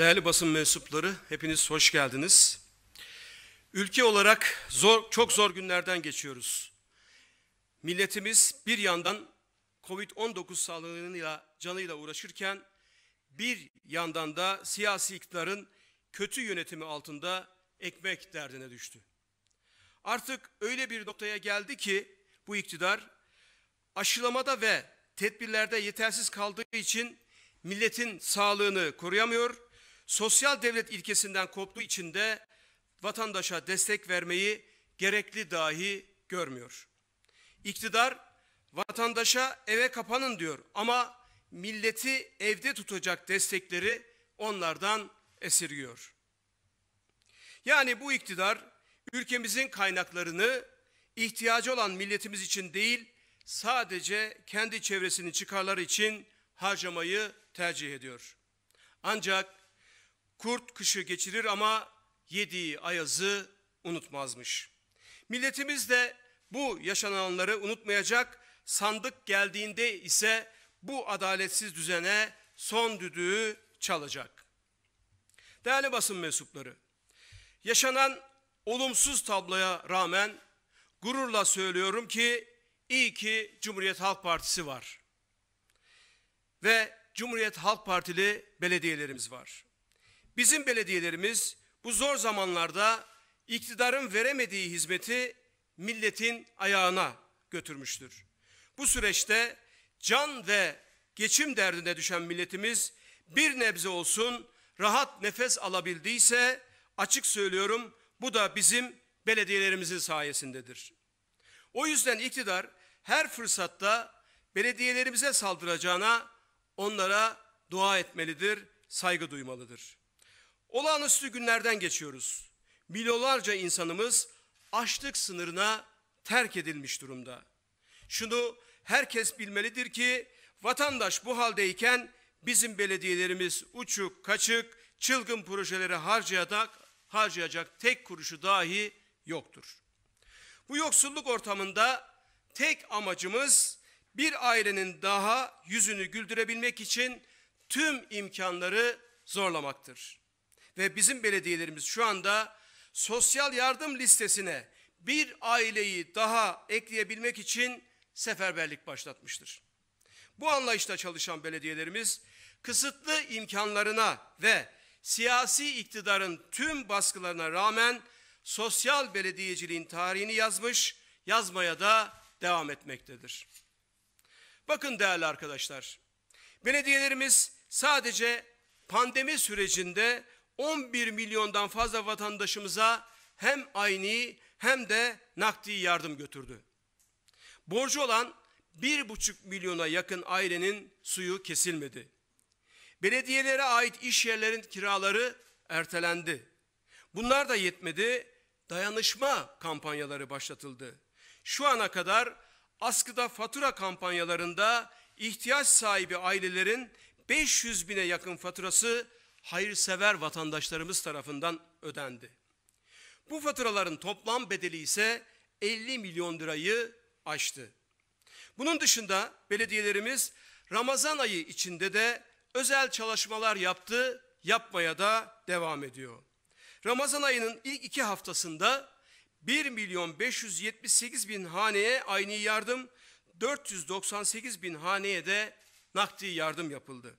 Değerli basın mensupları, hepiniz hoş geldiniz. Ülke olarak zor, çok zor günlerden geçiyoruz. Milletimiz bir yandan Covid-19 salgınıyla canıyla uğraşırken bir yandan da siyasi iktidarın kötü yönetimi altında ekmek derdine düştü. Artık öyle bir noktaya geldi ki bu iktidar aşılamada ve tedbirlerde yetersiz kaldığı için milletin sağlığını koruyamıyor sosyal devlet ilkesinden koptuğu için de vatandaşa destek vermeyi gerekli dahi görmüyor. İktidar vatandaşa eve kapanın diyor ama milleti evde tutacak destekleri onlardan esirgiyor. Yani bu iktidar ülkemizin kaynaklarını ihtiyacı olan milletimiz için değil sadece kendi çevresinin çıkarları için harcamayı tercih ediyor. Ancak Kurt kışı geçirir ama yediği ayazı unutmazmış. Milletimiz de bu yaşananları unutmayacak, sandık geldiğinde ise bu adaletsiz düzene son düdüğü çalacak. Değerli basın mensupları, yaşanan olumsuz tabloya rağmen gururla söylüyorum ki iyi ki Cumhuriyet Halk Partisi var. Ve Cumhuriyet Halk Partili belediyelerimiz var. Bizim belediyelerimiz bu zor zamanlarda iktidarın veremediği hizmeti milletin ayağına götürmüştür. Bu süreçte can ve geçim derdine düşen milletimiz bir nebze olsun rahat nefes alabildiyse açık söylüyorum bu da bizim belediyelerimizin sayesindedir. O yüzden iktidar her fırsatta belediyelerimize saldıracağına onlara dua etmelidir, saygı duymalıdır. Olağanüstü günlerden geçiyoruz. Milyonlarca insanımız açlık sınırına terk edilmiş durumda. Şunu herkes bilmelidir ki vatandaş bu haldeyken bizim belediyelerimiz uçuk, kaçık, çılgın projelere harcayacak, harcayacak tek kuruşu dahi yoktur. Bu yoksulluk ortamında tek amacımız bir ailenin daha yüzünü güldürebilmek için tüm imkanları zorlamaktır ve bizim belediyelerimiz şu anda sosyal yardım listesine bir aileyi daha ekleyebilmek için seferberlik başlatmıştır. Bu anlayışla çalışan belediyelerimiz kısıtlı imkanlarına ve siyasi iktidarın tüm baskılarına rağmen sosyal belediyeciliğin tarihini yazmış, yazmaya da devam etmektedir. Bakın değerli arkadaşlar, belediyelerimiz sadece pandemi sürecinde 11 milyondan fazla vatandaşımıza hem ayni hem de nakdi yardım götürdü. Borcu olan 1,5 milyona yakın ailenin suyu kesilmedi. Belediyelere ait iş yerlerin kiraları ertelendi. Bunlar da yetmedi. Dayanışma kampanyaları başlatıldı. Şu ana kadar askıda fatura kampanyalarında ihtiyaç sahibi ailelerin 500 bine yakın faturası hayırsever vatandaşlarımız tarafından ödendi. Bu faturaların toplam bedeli ise 50 milyon lirayı aştı. Bunun dışında belediyelerimiz Ramazan ayı içinde de özel çalışmalar yaptı, yapmaya da devam ediyor. Ramazan ayının ilk iki haftasında 1 milyon 578 bin haneye aynı yardım, 498 bin haneye de nakdi yardım yapıldı.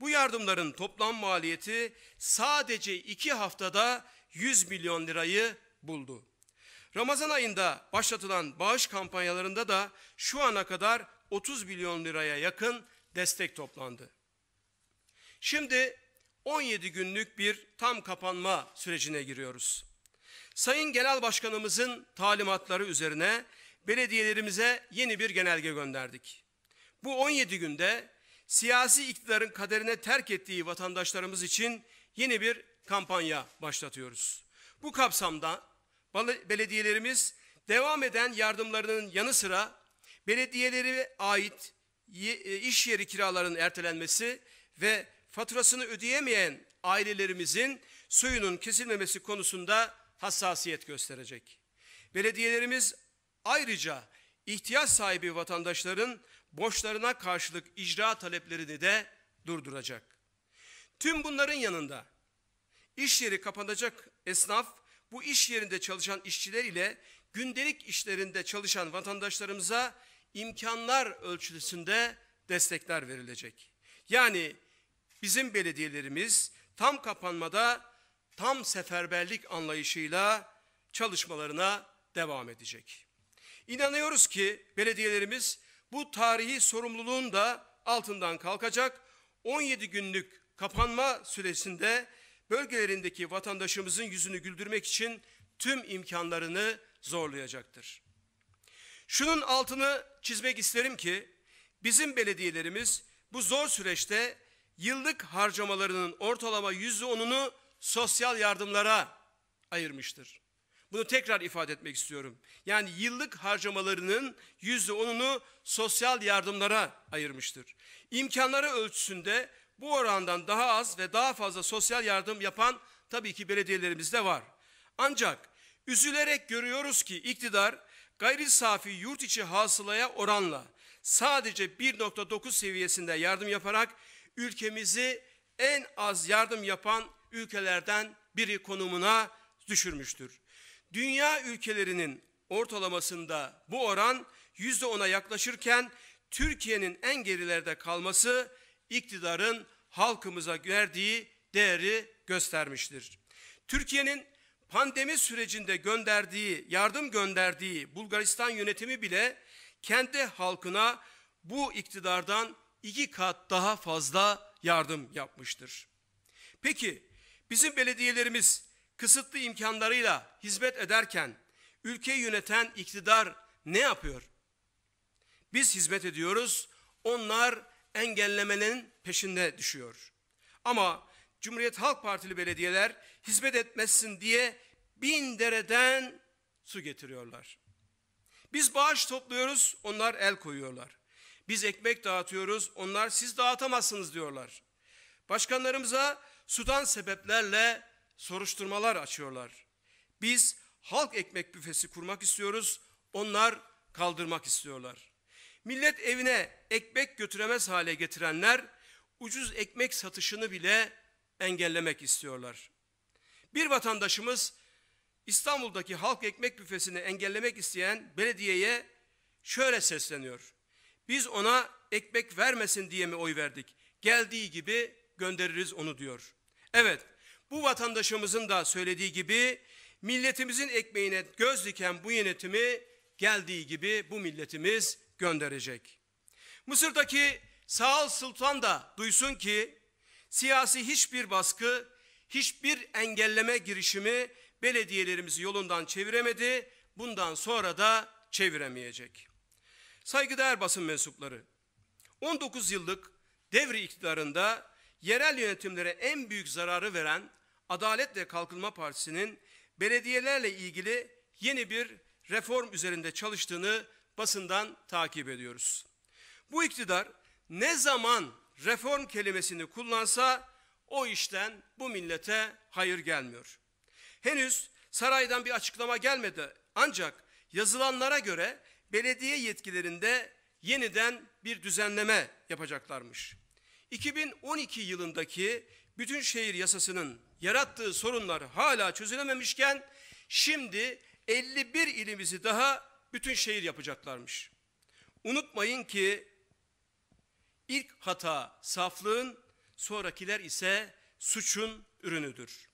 Bu yardımların toplam maliyeti sadece iki haftada 100 milyon lirayı buldu. Ramazan ayında başlatılan bağış kampanyalarında da şu ana kadar 30 milyon liraya yakın destek toplandı. Şimdi 17 günlük bir tam kapanma sürecine giriyoruz. Sayın Genel Başkanımızın talimatları üzerine belediyelerimize yeni bir genelge gönderdik. Bu 17 günde siyasi iktidarın kaderine terk ettiği vatandaşlarımız için yeni bir kampanya başlatıyoruz. Bu kapsamda belediyelerimiz devam eden yardımlarının yanı sıra belediyeleri ait e, iş yeri kiralarının ertelenmesi ve faturasını ödeyemeyen ailelerimizin suyunun kesilmemesi konusunda hassasiyet gösterecek. Belediyelerimiz ayrıca ihtiyaç sahibi vatandaşların borçlarına karşılık icra taleplerini de durduracak. Tüm bunların yanında iş yeri kapanacak esnaf bu iş yerinde çalışan işçiler ile gündelik işlerinde çalışan vatandaşlarımıza imkanlar ölçüsünde destekler verilecek. Yani bizim belediyelerimiz tam kapanmada tam seferberlik anlayışıyla çalışmalarına devam edecek. İnanıyoruz ki belediyelerimiz bu tarihi sorumluluğun da altından kalkacak. 17 günlük kapanma süresinde bölgelerindeki vatandaşımızın yüzünü güldürmek için tüm imkanlarını zorlayacaktır. Şunun altını çizmek isterim ki bizim belediyelerimiz bu zor süreçte yıllık harcamalarının ortalama yüzde onunu sosyal yardımlara ayırmıştır. Bunu tekrar ifade etmek istiyorum. Yani yıllık harcamalarının yüzde onunu sosyal yardımlara ayırmıştır. İmkanları ölçüsünde bu orandan daha az ve daha fazla sosyal yardım yapan tabii ki belediyelerimizde var. Ancak üzülerek görüyoruz ki iktidar gayri safi yurt içi hasılaya oranla sadece 1.9 seviyesinde yardım yaparak ülkemizi en az yardım yapan ülkelerden biri konumuna düşürmüştür. Dünya ülkelerinin ortalamasında bu oran yüzde ona yaklaşırken Türkiye'nin en gerilerde kalması iktidarın halkımıza verdiği değeri göstermiştir. Türkiye'nin pandemi sürecinde gönderdiği, yardım gönderdiği Bulgaristan yönetimi bile kendi halkına bu iktidardan iki kat daha fazla yardım yapmıştır. Peki bizim belediyelerimiz kısıtlı imkanlarıyla hizmet ederken ülkeyi yöneten iktidar ne yapıyor? Biz hizmet ediyoruz, onlar engellemenin peşinde düşüyor. Ama Cumhuriyet Halk Partili belediyeler hizmet etmesin diye bin dereden su getiriyorlar. Biz bağış topluyoruz, onlar el koyuyorlar. Biz ekmek dağıtıyoruz, onlar siz dağıtamazsınız diyorlar. Başkanlarımıza sudan sebeplerle soruşturmalar açıyorlar. Biz halk ekmek büfesi kurmak istiyoruz, onlar kaldırmak istiyorlar. Millet evine ekmek götüremez hale getirenler ucuz ekmek satışını bile engellemek istiyorlar. Bir vatandaşımız İstanbul'daki halk ekmek büfesini engellemek isteyen belediyeye şöyle sesleniyor. Biz ona ekmek vermesin diye mi oy verdik? Geldiği gibi göndeririz onu diyor. Evet, bu vatandaşımızın da söylediği gibi milletimizin ekmeğine göz diken bu yönetimi geldiği gibi bu milletimiz gönderecek. Mısır'daki Sağal Sultan da duysun ki siyasi hiçbir baskı, hiçbir engelleme girişimi belediyelerimizi yolundan çeviremedi. Bundan sonra da çeviremeyecek. Saygıdeğer basın mensupları, 19 yıllık devri iktidarında yerel yönetimlere en büyük zararı veren Adalet ve Kalkınma Partisi'nin belediyelerle ilgili yeni bir reform üzerinde çalıştığını basından takip ediyoruz. Bu iktidar ne zaman reform kelimesini kullansa o işten bu millete hayır gelmiyor. Henüz saraydan bir açıklama gelmedi ancak yazılanlara göre belediye yetkilerinde yeniden bir düzenleme yapacaklarmış. 2012 yılındaki bütün şehir yasasının yarattığı sorunlar hala çözülememişken şimdi 51 ilimizi daha bütün şehir yapacaklarmış. Unutmayın ki ilk hata saflığın, sonrakiler ise suçun ürünüdür.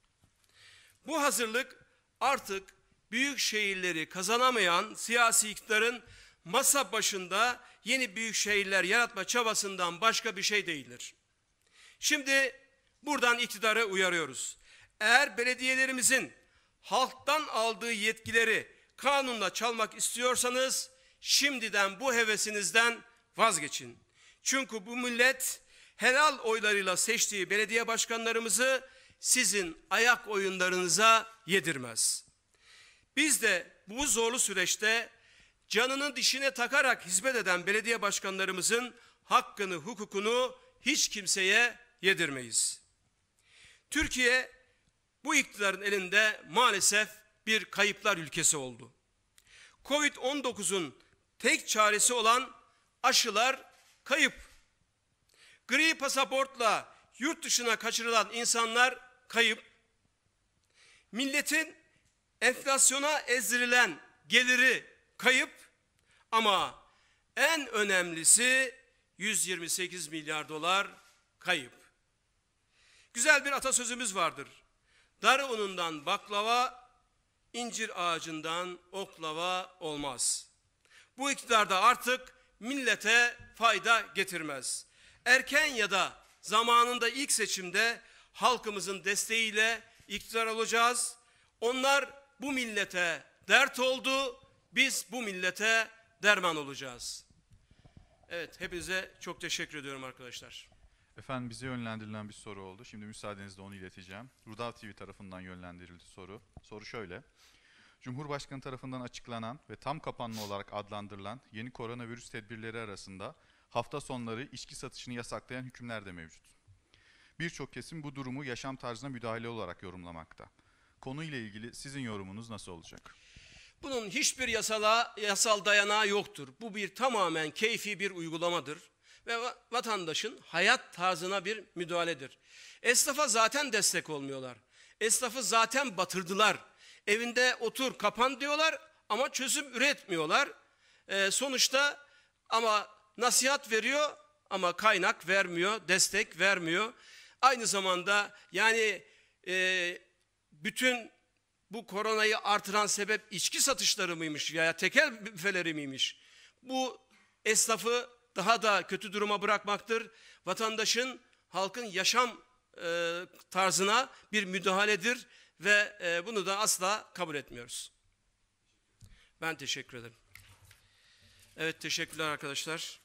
Bu hazırlık artık büyük şehirleri kazanamayan siyasi iktidarın masa başında yeni büyük şehirler yaratma çabasından başka bir şey değildir. Şimdi Buradan iktidarı uyarıyoruz. Eğer belediyelerimizin halktan aldığı yetkileri kanunla çalmak istiyorsanız şimdiden bu hevesinizden vazgeçin. Çünkü bu millet helal oylarıyla seçtiği belediye başkanlarımızı sizin ayak oyunlarınıza yedirmez. Biz de bu zorlu süreçte canını dişine takarak hizmet eden belediye başkanlarımızın hakkını, hukukunu hiç kimseye yedirmeyiz. Türkiye bu iktidarın elinde maalesef bir kayıplar ülkesi oldu. Covid-19'un tek çaresi olan aşılar kayıp. Gri pasaportla yurt dışına kaçırılan insanlar kayıp. Milletin enflasyona ezdirilen geliri kayıp ama en önemlisi 128 milyar dolar kayıp. Güzel bir atasözümüz vardır. Dar unundan baklava, incir ağacından oklava olmaz. Bu iktidarda artık millete fayda getirmez. Erken ya da zamanında ilk seçimde halkımızın desteğiyle iktidar olacağız. Onlar bu millete dert oldu, biz bu millete derman olacağız. Evet, hepinize çok teşekkür ediyorum arkadaşlar. Efendim bize yönlendirilen bir soru oldu. Şimdi müsaadenizle onu ileteceğim. Rudav TV tarafından yönlendirildi soru. Soru şöyle. Cumhurbaşkanı tarafından açıklanan ve tam kapanma olarak adlandırılan yeni koronavirüs tedbirleri arasında hafta sonları içki satışını yasaklayan hükümler de mevcut. Birçok kesim bu durumu yaşam tarzına müdahale olarak yorumlamakta. Konuyla ilgili sizin yorumunuz nasıl olacak? Bunun hiçbir yasala, yasal dayanağı yoktur. Bu bir tamamen keyfi bir uygulamadır ve vatandaşın hayat tarzına bir müdahaledir. Esnafa zaten destek olmuyorlar. Esnafı zaten batırdılar. Evinde otur kapan diyorlar ama çözüm üretmiyorlar. E, sonuçta ama nasihat veriyor ama kaynak vermiyor, destek vermiyor. Aynı zamanda yani e, bütün bu koronayı artıran sebep içki satışları mıymış veya tekel büfeleri miymiş? Bu esnafı daha da kötü duruma bırakmaktır. Vatandaşın, halkın yaşam e, tarzına bir müdahaledir ve e, bunu da asla kabul etmiyoruz. Ben teşekkür ederim. Evet teşekkürler arkadaşlar.